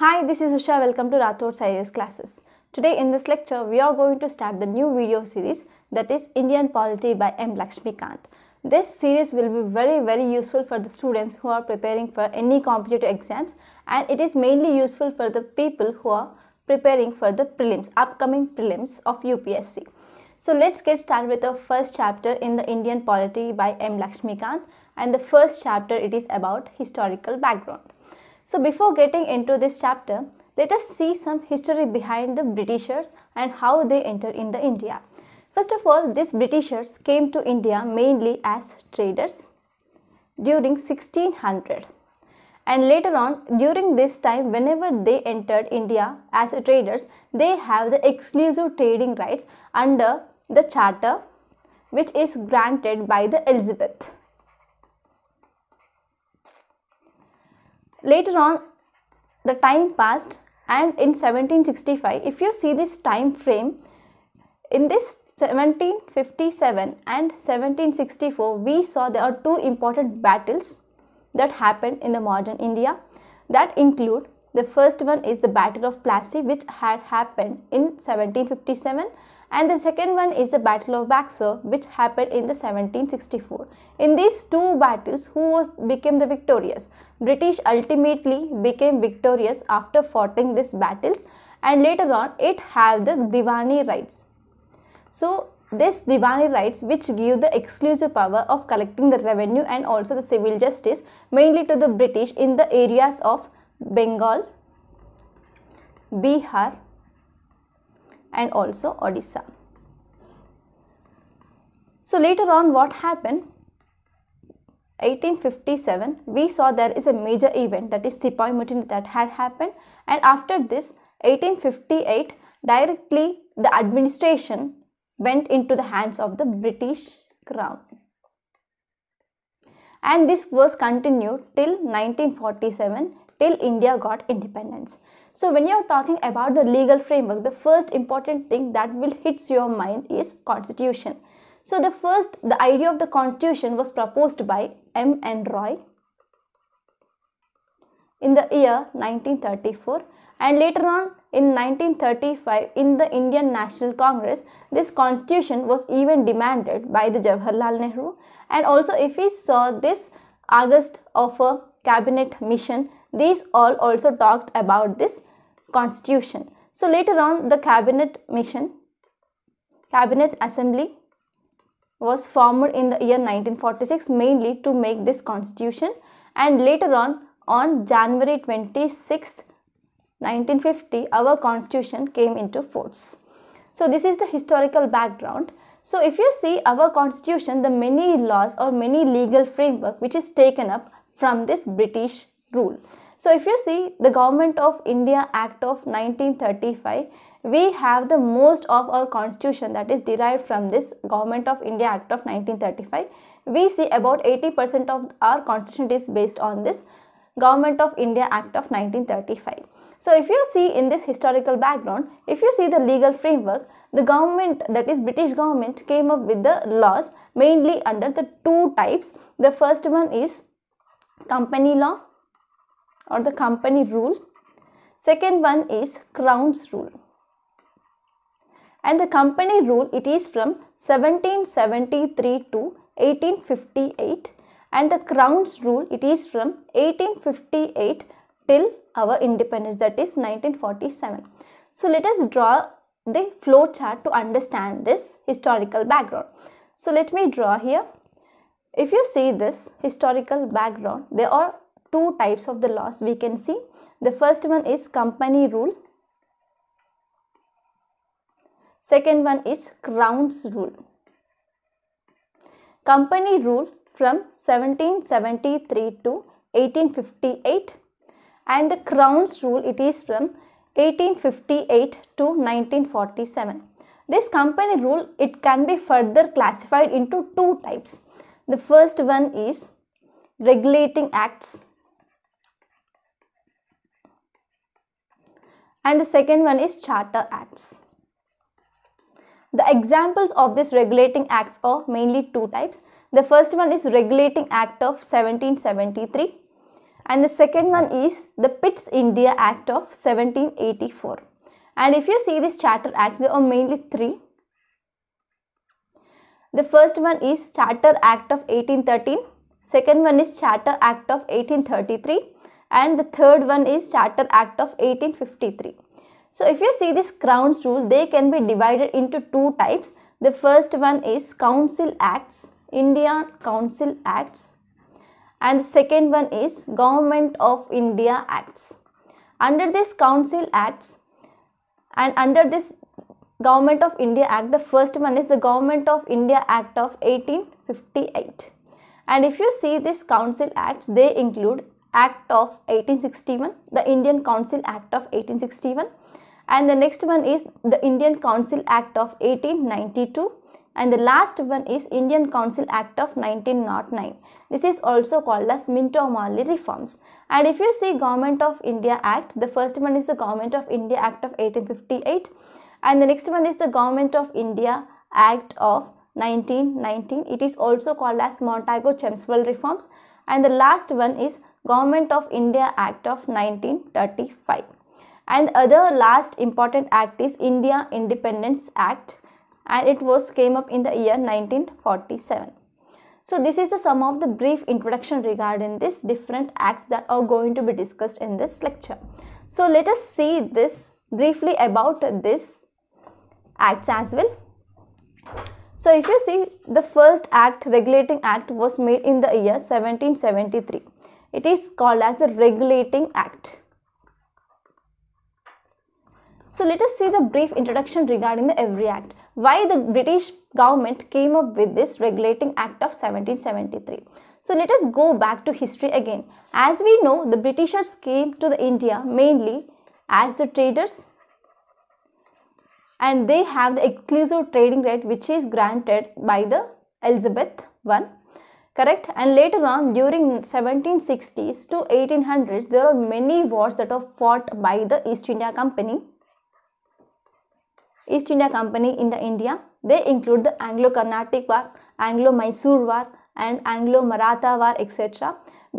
Hi, this is Usha. Welcome to Rathod Series classes. Today in this lecture, we are going to start the new video series that is Indian Polity by M. Lakshmi Kant. This series will be very very useful for the students who are preparing for any competitive exams and it is mainly useful for the people who are preparing for the prelims, upcoming prelims of UPSC. So let's get started with the first chapter in the Indian Polity by M. Lakshmi Kant, and the first chapter it is about historical background. So before getting into this chapter, let us see some history behind the Britishers and how they entered in the India. First of all, these Britishers came to India mainly as traders during 1600 and later on during this time whenever they entered India as traders they have the exclusive trading rights under the charter which is granted by the Elizabeth. Later on, the time passed and in 1765, if you see this time frame, in this 1757 and 1764, we saw there are two important battles that happened in the modern India that include the first one is the Battle of Plassey which had happened in 1757 and the second one is the Battle of Baxter which happened in the 1764. In these two battles who was became the victorious? British ultimately became victorious after fighting these battles and later on it have the Diwani rights. So this Diwani rights which give the exclusive power of collecting the revenue and also the civil justice mainly to the British in the areas of Bengal, Bihar, and also Odisha. So later on what happened? 1857 we saw there is a major event that is Sepoy mutiny that had happened and after this 1858 directly the administration went into the hands of the British crown and this was continued till 1947 till India got independence. So when you're talking about the legal framework, the first important thing that will hits your mind is constitution. So the first, the idea of the constitution was proposed by M. Roy in the year 1934 and later on in 1935 in the Indian National Congress this constitution was even demanded by the Jawaharlal Nehru and also if we saw this August of a cabinet mission these all also talked about this constitution. So later on the cabinet mission, cabinet assembly was formed in the year 1946 mainly to make this constitution and later on on January 26, 1950 our constitution came into force. So this is the historical background. So if you see our constitution the many laws or many legal framework which is taken up from this British rule. So if you see the Government of India Act of 1935, we have the most of our constitution that is derived from this Government of India Act of 1935. We see about 80% of our constitution is based on this Government of India Act of 1935. So if you see in this historical background, if you see the legal framework, the government that is British government came up with the laws mainly under the two types. The first one is company law or the company rule. Second one is Crown's rule. And the company rule it is from 1773 to 1858 and the Crown's rule it is from 1858 till our independence that is 1947. So let us draw the flow chart to understand this historical background. So let me draw here. If you see this historical background, there are two types of the laws we can see. The first one is company rule. Second one is Crown's rule. Company rule from 1773 to 1858 and the Crown's rule it is from 1858 to 1947. This company rule it can be further classified into two types. The first one is regulating acts and the second one is Charter Acts. The examples of this regulating acts are mainly two types. The first one is Regulating Act of 1773 and the second one is the Pitts India Act of 1784. And if you see these Charter Acts, there are mainly three. The first one is Charter Act of 1813, second one is Charter Act of 1833 and the third one is Charter Act of 1853. So if you see this Crown's rule, they can be divided into two types. The first one is Council Acts, India Council Acts and the second one is Government of India Acts. Under this Council Acts and under this Government of India Act, the first one is the Government of India Act of 1858. And if you see these Council Acts, they include Act of 1861, the Indian Council Act of 1861 and the next one is the Indian Council Act of 1892 and the last one is Indian Council Act of 1909. This is also called as Minto-Marley reforms. And if you see Government of India Act, the first one is the Government of India Act of 1858 and the next one is the Government of India Act of 1919. It is also called as Montagu-Chemswell reforms and the last one is Government of India Act of 1935. And other last important act is India Independence Act and it was came up in the year 1947. So this is the sum of the brief introduction regarding these different acts that are going to be discussed in this lecture. So let us see this briefly about this acts as well. So if you see the first act regulating act was made in the year 1773 it is called as a regulating act. So let us see the brief introduction regarding the Every Act. Why the British government came up with this Regulating Act of 1773. So let us go back to history again. As we know, the Britishers came to the India mainly as the traders and they have the exclusive trading right which is granted by the Elizabeth I correct and later on during 1760s to 1800s there are many wars that are fought by the east india company east india company in the india they include the anglo carnatic war anglo mysore war and anglo maratha war etc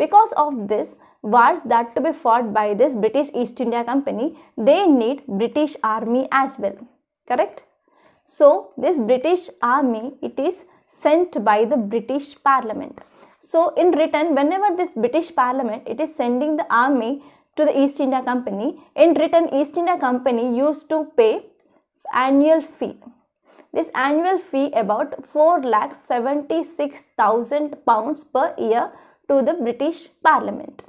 because of this wars that to be fought by this british east india company they need british army as well correct so this british army it is sent by the British Parliament. So in return, whenever this British Parliament, it is sending the army to the East India Company. In return, East India Company used to pay annual fee. This annual fee about 4 lakh 76,000 pounds per year to the British Parliament.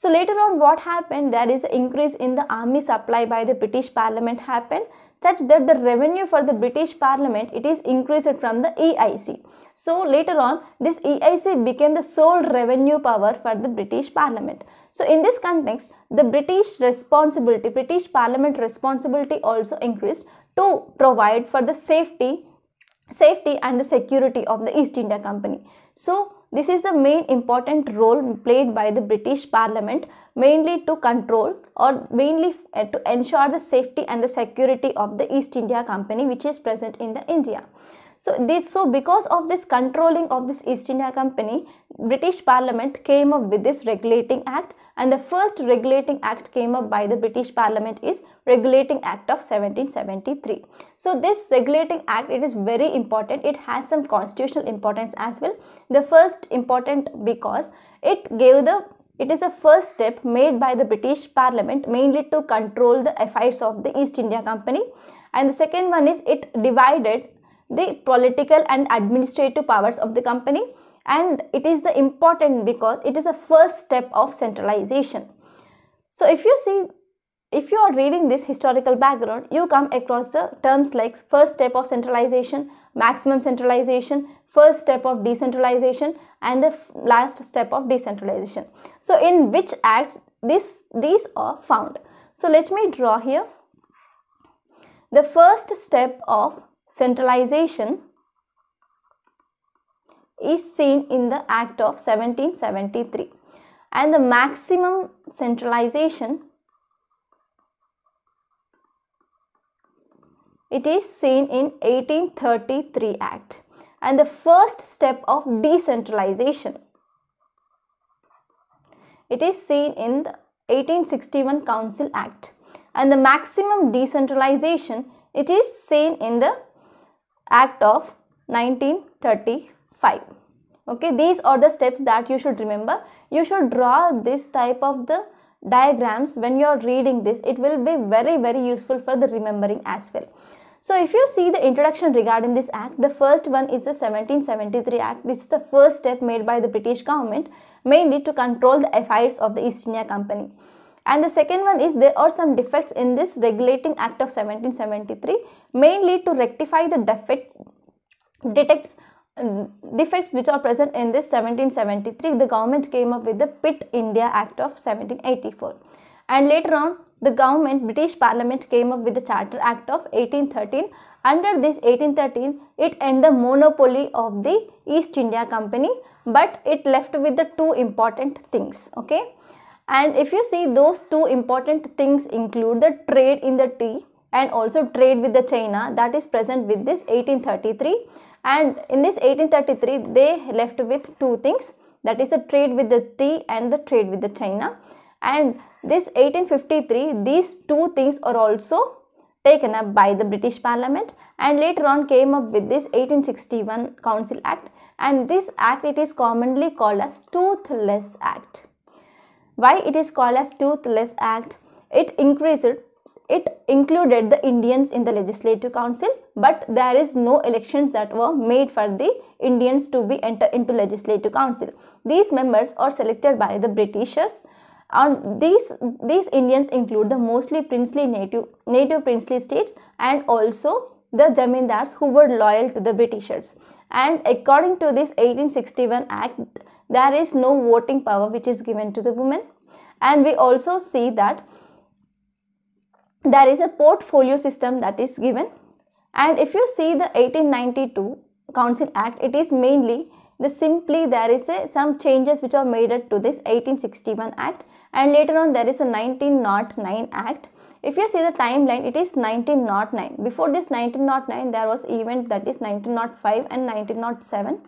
So later on what happened, there is an increase in the army supply by the British Parliament happened such that the revenue for the British Parliament it is increased from the EIC. So later on this EIC became the sole revenue power for the British Parliament. So in this context the British responsibility, British Parliament responsibility also increased to provide for the safety safety and the security of the East India Company. So this is the main important role played by the British Parliament mainly to control or mainly eh, to ensure the safety and the security of the East India Company which is present in the India. So this so because of this controlling of this East India Company, British Parliament came up with this regulating act and the first regulating act came up by the British Parliament is Regulating Act of 1773. So this regulating act it is very important. It has some constitutional importance as well. The first important because it gave the it is a first step made by the British Parliament mainly to control the affairs of the East India Company. And the second one is it divided the political and administrative powers of the company and it is the important because it is the first step of centralization. So if you see if you are reading this historical background, you come across the terms like first step of centralization, maximum centralization, first step of decentralization and the last step of decentralization. So in which acts this, these are found. So let me draw here. The first step of centralization is seen in the Act of 1773 and the maximum centralization it is seen in 1833 Act and the first step of decentralization it is seen in the 1861 Council Act and the maximum decentralization it is seen in the Act of 1935. Okay, these are the steps that you should remember. You should draw this type of the diagrams when you are reading this. It will be very, very useful for the remembering as well. So if you see the introduction regarding this act, the first one is the 1773 Act. This is the first step made by the British government mainly to control the affairs of the East India Company. And the second one is there are some defects in this Regulating Act of 1773 mainly to rectify the defects detects defects which are present in this 1773 the government came up with the Pitt India Act of 1784 and later on the government British Parliament came up with the Charter Act of 1813 under this 1813 it ended the monopoly of the East India Company but it left with the two important things okay and if you see those two important things include the trade in the tea and also trade with the China that is present with this 1833 and in this 1833 they left with two things that is the trade with the tea and the trade with the China and this 1853 these two things are also taken up by the British Parliament and later on came up with this 1861 Council Act and this act it is commonly called as Toothless Act. Why it is called as Toothless Act? It increased it included the Indians in the Legislative Council, but there is no elections that were made for the Indians to be entered into Legislative Council. These members are selected by the Britishers. And these, these Indians include the mostly princely native, native princely states and also the Jamindars who were loyal to the Britishers. And according to this 1861 Act, there is no voting power which is given to the women and we also see that there is a portfolio system that is given and if you see the 1892 council act it is mainly the simply there is a, some changes which are made to this 1861 act and later on there is a 1909 act if you see the timeline it is 1909 before this 1909 there was event that is 1905 and 1907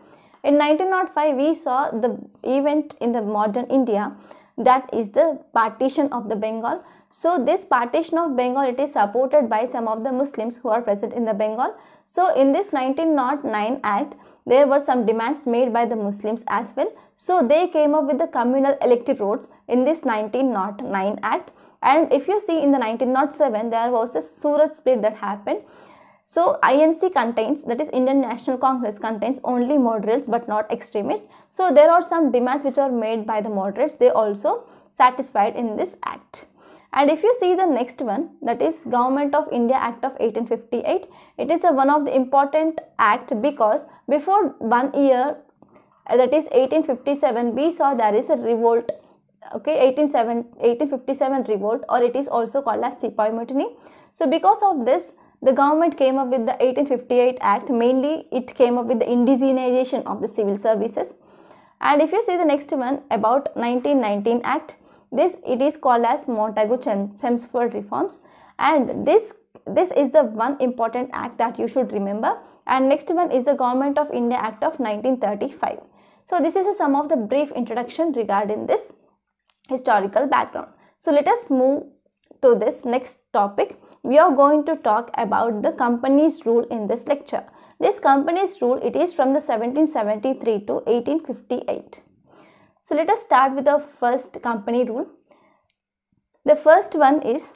in 1905, we saw the event in the modern India that is the partition of the Bengal. So this partition of Bengal it is supported by some of the Muslims who are present in the Bengal. So in this 1909 act there were some demands made by the Muslims as well. So they came up with the communal elective roads in this 1909 act and if you see in the 1907 there was a Surat split that happened so INC contains that is Indian National Congress contains only moderates but not extremists. So there are some demands which are made by the moderates they also satisfied in this act. And if you see the next one, that is Government of India Act of 1858, it is a one of the important act because before one year, uh, that is 1857, we saw there is a revolt, okay, 1857 revolt or it is also called as Sepoy Mutiny. So because of this, the government came up with the 1858 Act. Mainly, it came up with the indigenization of the civil services. And if you see the next one about 1919 Act, this it is called as Montagu Chelmsford reforms. And this this is the one important act that you should remember. And next one is the Government of India Act of 1935. So this is some of the brief introduction regarding this historical background. So let us move to this next topic we are going to talk about the company's rule in this lecture. This company's rule, it is from the 1773 to 1858. So let us start with the first company rule. The first one is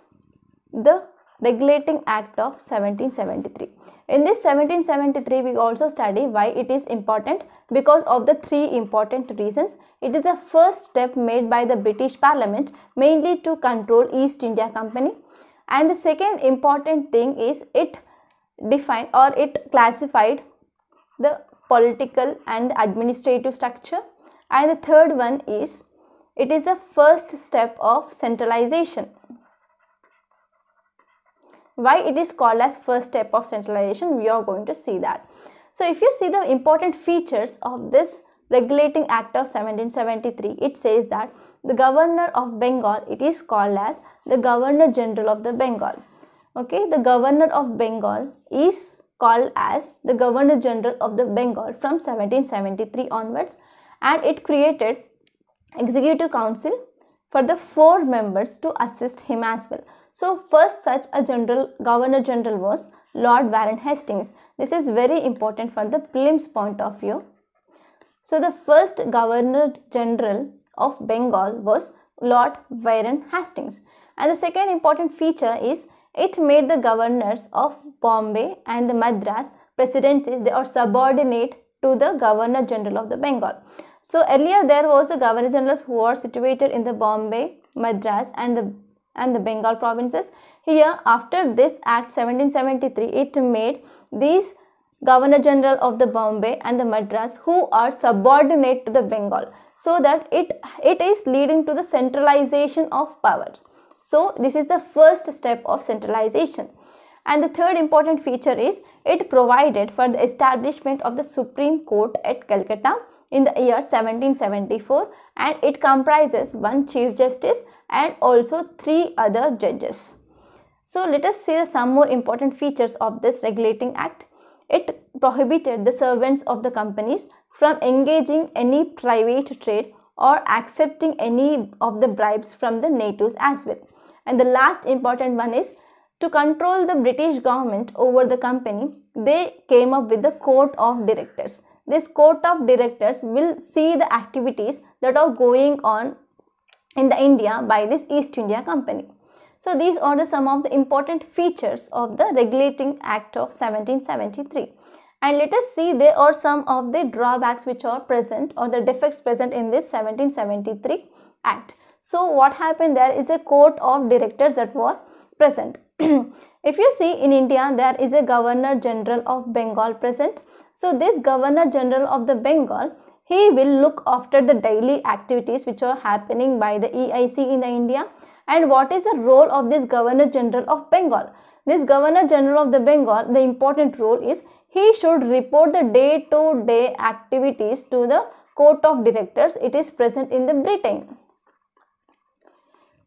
the Regulating Act of 1773. In this 1773, we also study why it is important because of the three important reasons. It is a first step made by the British Parliament mainly to control East India Company and the second important thing is it defined or it classified the political and administrative structure and the third one is it is the first step of centralization why it is called as first step of centralization we are going to see that so if you see the important features of this Regulating Act of 1773, it says that the governor of Bengal, it is called as the Governor General of the Bengal. Okay, the governor of Bengal is called as the Governor General of the Bengal from 1773 onwards and it created executive council for the four members to assist him as well. So first such a general governor general was Lord Warren Hastings. This is very important for the prelims point of view. So the first Governor General of Bengal was Lord Byron Hastings. And the second important feature is it made the governors of Bombay and the Madras presidencies they are subordinate to the Governor General of the Bengal. So earlier there was the Governor General who were situated in the Bombay, Madras and the and the Bengal provinces. Here after this act 1773 it made these Governor General of the Bombay and the Madras who are subordinate to the Bengal so that it, it is leading to the centralization of power. So this is the first step of centralization. And the third important feature is it provided for the establishment of the Supreme Court at Calcutta in the year 1774 and it comprises one Chief Justice and also three other judges. So let us see some more important features of this regulating act it prohibited the servants of the companies from engaging any private trade or accepting any of the bribes from the natives as well. And the last important one is to control the British government over the company, they came up with the court of directors. This court of directors will see the activities that are going on in the India by this East India Company. So these are the some of the important features of the Regulating Act of 1773. And let us see there are some of the drawbacks which are present or the defects present in this 1773 Act. So what happened there is a court of directors that were present. if you see in India there is a Governor General of Bengal present. So this Governor General of the Bengal he will look after the daily activities which are happening by the EIC in the India and what is the role of this Governor General of Bengal. This Governor General of the Bengal, the important role is he should report the day-to-day activities to the court of directors. It is present in the Britain.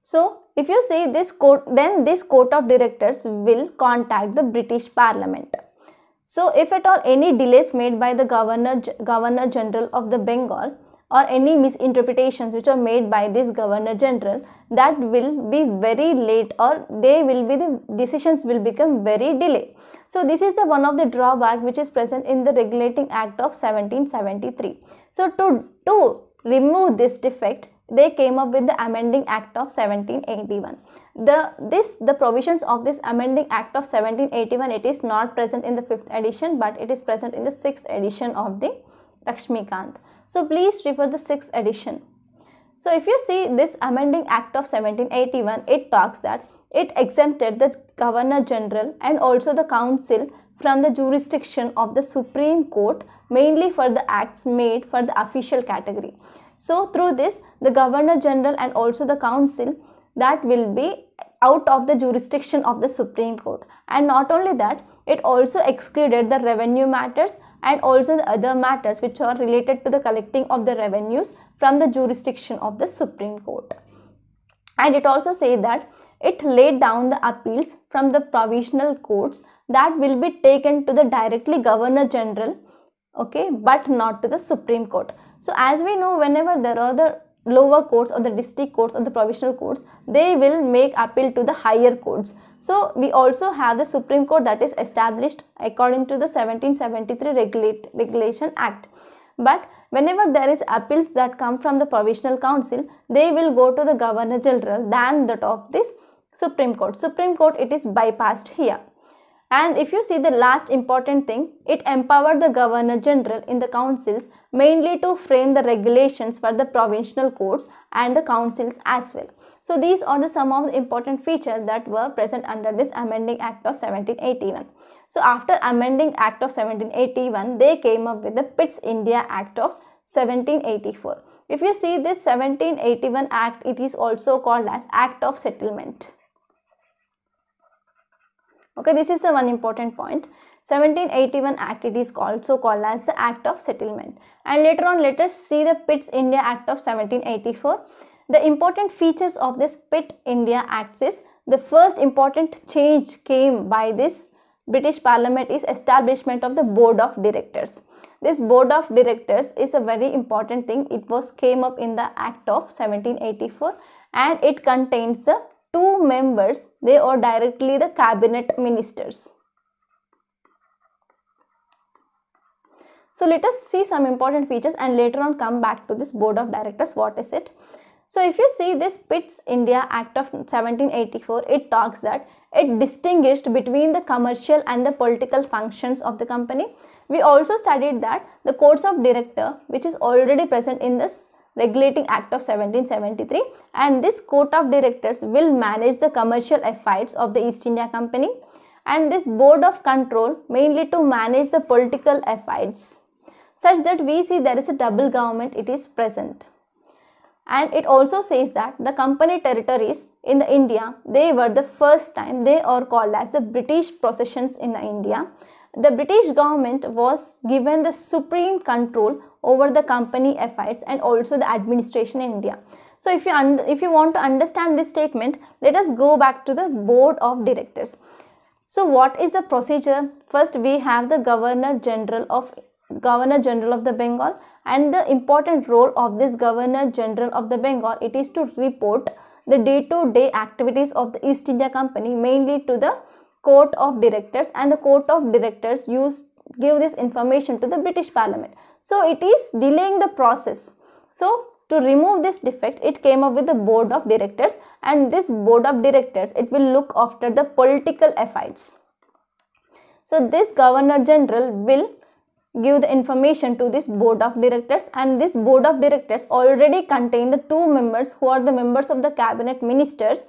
So, if you see this court, then this court of directors will contact the British Parliament. So, if at all any delays made by the Governor, Governor General of the Bengal, or any misinterpretations which are made by this governor general that will be very late or they will be the decisions will become very delay so this is the one of the drawback which is present in the regulating act of 1773 so to to remove this defect they came up with the amending act of 1781 the this the provisions of this amending act of 1781 it is not present in the fifth edition but it is present in the sixth edition of the Lakshmikant. So please refer the 6th edition. So if you see this amending act of 1781, it talks that it exempted the Governor General and also the Council from the jurisdiction of the Supreme Court mainly for the acts made for the official category. So through this the Governor General and also the Council that will be out of the jurisdiction of the Supreme Court. And not only that, it also excluded the revenue matters and also the other matters which are related to the collecting of the revenues from the jurisdiction of the Supreme Court. And it also said that it laid down the appeals from the provisional courts that will be taken to the directly Governor General okay but not to the supreme court so as we know whenever there are the lower courts or the district courts or the provisional courts they will make appeal to the higher courts so we also have the supreme court that is established according to the 1773 Regulate, regulation act but whenever there is appeals that come from the provisional council they will go to the governor general than that of this supreme court supreme court it is bypassed here and if you see the last important thing, it empowered the Governor General in the councils mainly to frame the regulations for the provincial courts and the councils as well. So these are the some of the important features that were present under this amending act of 1781. So after amending act of 1781, they came up with the Pitts India Act of 1784. If you see this 1781 act, it is also called as Act of Settlement okay this is the one important point 1781 act it is also called as the act of settlement and later on let us see the Pitts India Act of 1784 the important features of this Pitt India Act is the first important change came by this British Parliament is establishment of the Board of Directors. This Board of Directors is a very important thing. It was came up in the Act of 1784 and it contains the two members, they are directly the cabinet ministers. So let us see some important features and later on come back to this board of directors. What is it? So if you see this Pitts India Act of 1784, it talks that it distinguished between the commercial and the political functions of the company. We also studied that the courts of director, which is already present in this Regulating Act of 1773 and this court of directors will manage the commercial affairs of the East India Company and this board of control mainly to manage the political affairs such that we see there is a double government it is present and it also says that the company territories in the India they were the first time they are called as the British possessions in the India the British government was given the supreme control over the company affairs and also the administration in India. So if you, if you want to understand this statement, let us go back to the board of directors. So what is the procedure? First we have the Governor General of Governor General of the Bengal and the important role of this Governor General of the Bengal it is to report the day to day activities of the East India Company mainly to the court of directors and the court of directors used give this information to the British Parliament. So it is delaying the process. So to remove this defect, it came up with the board of directors and this board of directors, it will look after the political affairs. So this governor general will give the information to this board of directors and this board of directors already contain the two members who are the members of the cabinet ministers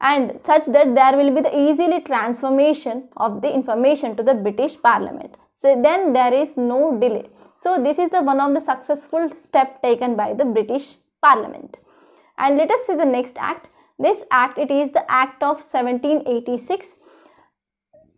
and such that there will be the easily transformation of the information to the British Parliament. So then there is no delay. So this is the one of the successful step taken by the British Parliament. And let us see the next act. This act, it is the Act of 1786.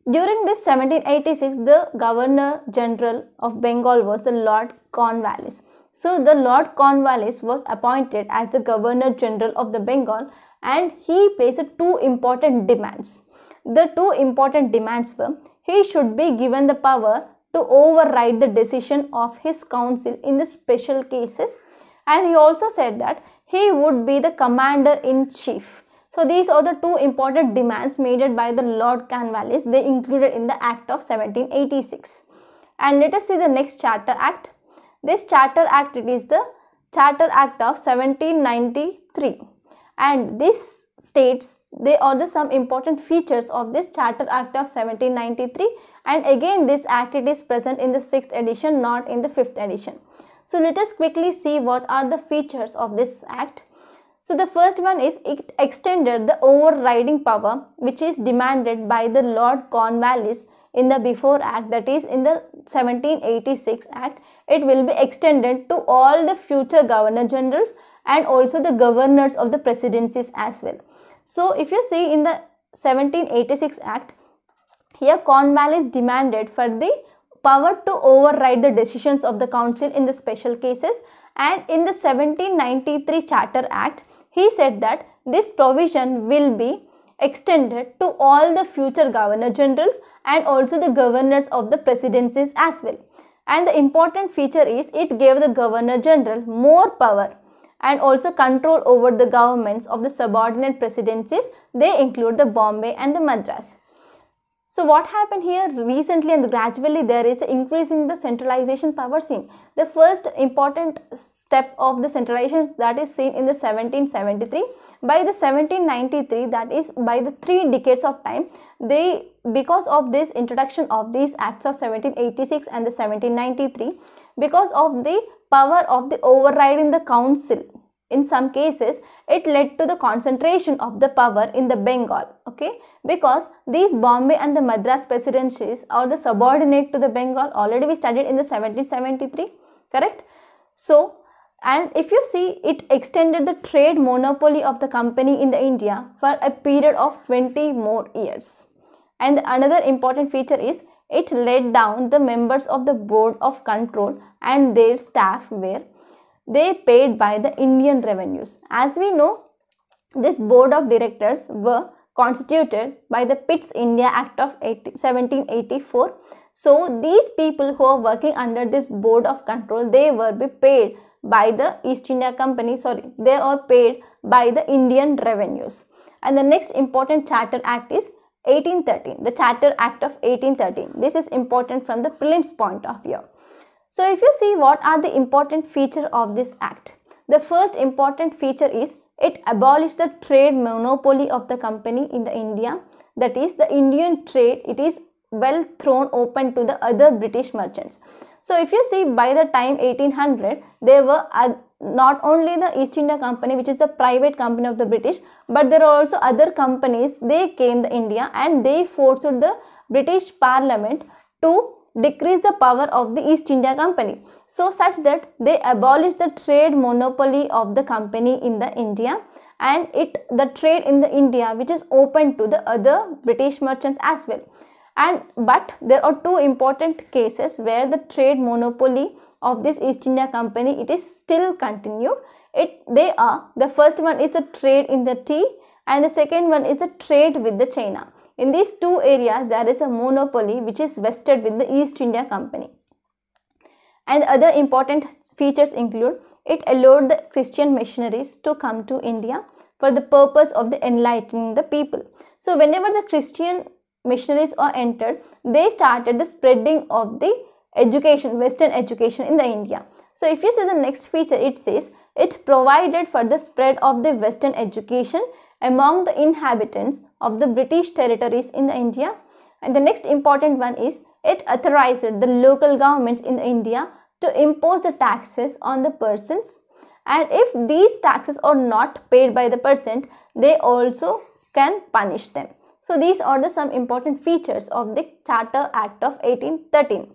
During this 1786, the Governor General of Bengal was the Lord Cornwallis. So the Lord Cornwallis was appointed as the Governor General of the Bengal and he placed two important demands. The two important demands were he should be given the power to override the decision of his council in the special cases and he also said that he would be the commander in chief. So these are the two important demands made by the Lord Canvalis. They included in the Act of 1786. And let us see the next Charter Act. This Charter Act it is the Charter Act of 1793 and this states they are the some important features of this charter act of 1793 and again this act it is present in the 6th edition not in the 5th edition so let us quickly see what are the features of this act so the first one is it extended the overriding power which is demanded by the lord cornwallis in the before act that is in the 1786 act it will be extended to all the future governor generals and also the governors of the presidencies as well. So if you see in the 1786 Act, here Cornwallis demanded for the power to override the decisions of the council in the special cases and in the 1793 Charter Act, he said that this provision will be extended to all the future governor generals and also the governors of the presidencies as well. And the important feature is it gave the governor general more power and also control over the governments of the subordinate presidencies. They include the Bombay and the Madras. So what happened here recently and gradually there is an increase in the centralization power seen. The first important step of the centralization that is seen in the 1773. By the 1793 that is by the three decades of time they because of this introduction of these acts of 1786 and the 1793 because of the power of the override in the council. In some cases, it led to the concentration of the power in the Bengal, okay? Because these Bombay and the Madras presidencies are the subordinate to the Bengal. Already we studied in the 1773, correct? So, and if you see, it extended the trade monopoly of the company in the India for a period of 20 more years. And another important feature is it laid down the members of the Board of Control and their staff were they paid by the Indian revenues. As we know, this board of directors were constituted by the Pitts India Act of 1784. So these people who are working under this board of control, they were be paid by the East India Company, sorry, they are paid by the Indian revenues. And the next important charter act is 1813, the Charter Act of 1813. This is important from the prelims point of view. So if you see what are the important feature of this act, the first important feature is it abolished the trade monopoly of the company in the India. That is the Indian trade, it is well thrown open to the other British merchants. So if you see by the time 1800, there were not only the East India Company, which is the private company of the British, but there are also other companies. They came to India and they forced the British Parliament to decrease the power of the East India Company. So such that they abolished the trade monopoly of the company in the India and it the trade in the India which is open to the other British merchants as well. And but there are two important cases where the trade monopoly of this East India Company, it is still continued. It They are, the first one is the trade in the tea and the second one is the trade with the China. In these two areas, there is a monopoly which is vested with the East India Company. And other important features include, it allowed the Christian missionaries to come to India for the purpose of the enlightening the people. So whenever the Christian missionaries are entered, they started the spreading of the education, Western education in the India. So if you see the next feature, it says it provided for the spread of the Western education among the inhabitants of the British territories in the India. And the next important one is it authorized the local governments in India to impose the taxes on the persons. And if these taxes are not paid by the person, they also can punish them. So these are the some important features of the Charter Act of 1813.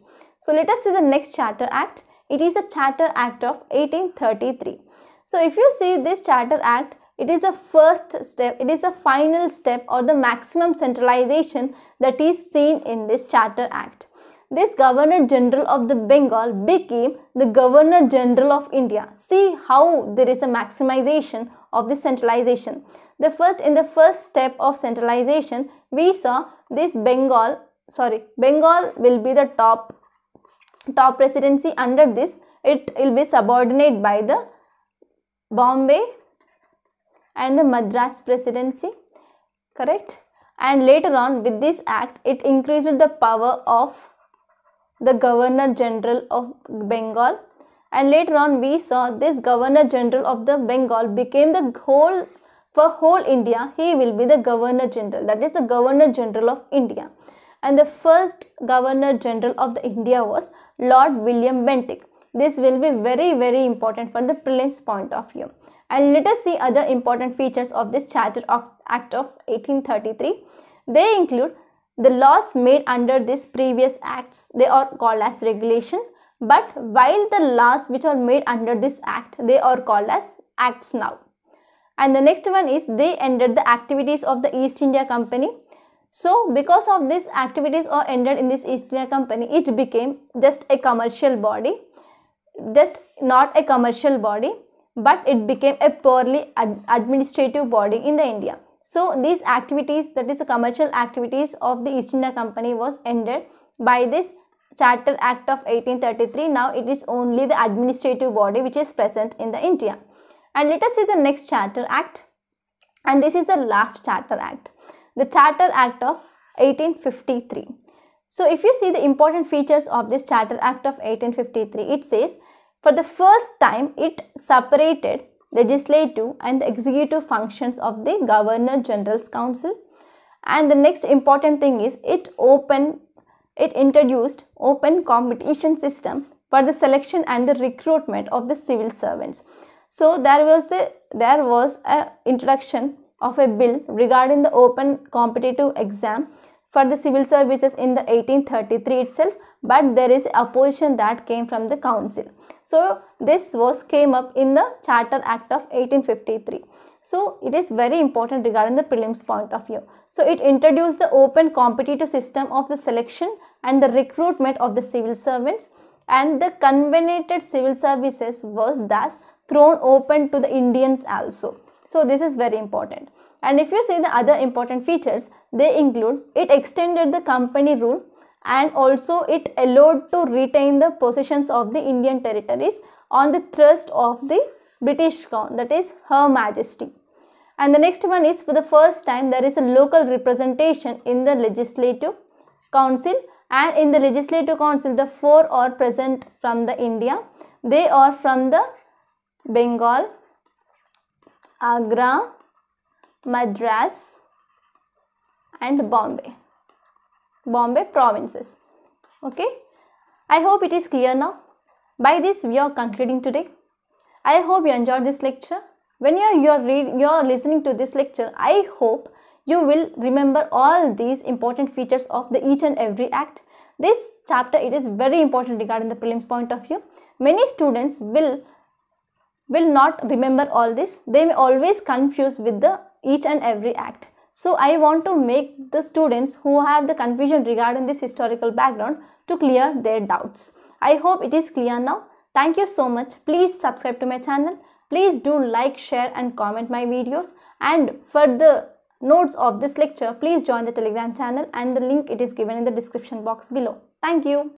So let us see the next Charter Act. It is the Charter Act of 1833. So if you see this Charter Act, it is the first step, it is the final step or the maximum centralization that is seen in this Charter Act. This Governor General of the Bengal became the Governor General of India. See how there is a maximization of the centralization. The first in the first step of centralization, we saw this Bengal, sorry, Bengal will be the top top presidency under this it will be subordinate by the Bombay and the Madras presidency correct and later on with this act it increased the power of the governor general of Bengal and later on we saw this governor general of the Bengal became the whole for whole India he will be the governor general that is the governor general of India and the first Governor General of the India was Lord William Bentinck. This will be very very important for the prelims point of view. And let us see other important features of this Charter Act of 1833. They include the laws made under this previous acts, they are called as regulation. But while the laws which are made under this act, they are called as acts now. And the next one is they ended the activities of the East India Company so because of this activities or ended in this East India Company, it became just a commercial body, just not a commercial body, but it became a purely ad administrative body in the India. So these activities, that is the commercial activities of the East India Company was ended by this Charter Act of 1833. Now it is only the administrative body which is present in the India. And let us see the next Charter Act. And this is the last Charter Act the Charter Act of 1853. So if you see the important features of this Charter Act of 1853, it says for the first time it separated legislative and the executive functions of the Governor General's Council. And the next important thing is it opened, it introduced open competition system for the selection and the recruitment of the civil servants. So there was a, there was a introduction of a bill regarding the open competitive exam for the civil services in the 1833 itself but there is opposition that came from the council so this was came up in the charter act of 1853 so it is very important regarding the prelims point of view so it introduced the open competitive system of the selection and the recruitment of the civil servants and the covenanted civil services was thus thrown open to the indians also so this is very important. And if you see the other important features, they include it extended the company rule and also it allowed to retain the possessions of the Indian territories on the thrust of the British Crown that is Her Majesty. And the next one is for the first time there is a local representation in the legislative council and in the legislative council the four are present from the India. They are from the Bengal, Agra, Madras and Bombay. Bombay provinces. Okay. I hope it is clear now. By this we are concluding today. I hope you enjoyed this lecture. When you are, you are, read, you are listening to this lecture, I hope you will remember all these important features of the each and every act. This chapter it is very important regarding the prelims point of view. Many students will will not remember all this. They may always confuse with the each and every act. So I want to make the students who have the confusion regarding this historical background to clear their doubts. I hope it is clear now. Thank you so much. Please subscribe to my channel. Please do like, share and comment my videos. And for the notes of this lecture, please join the telegram channel and the link it is given in the description box below. Thank you.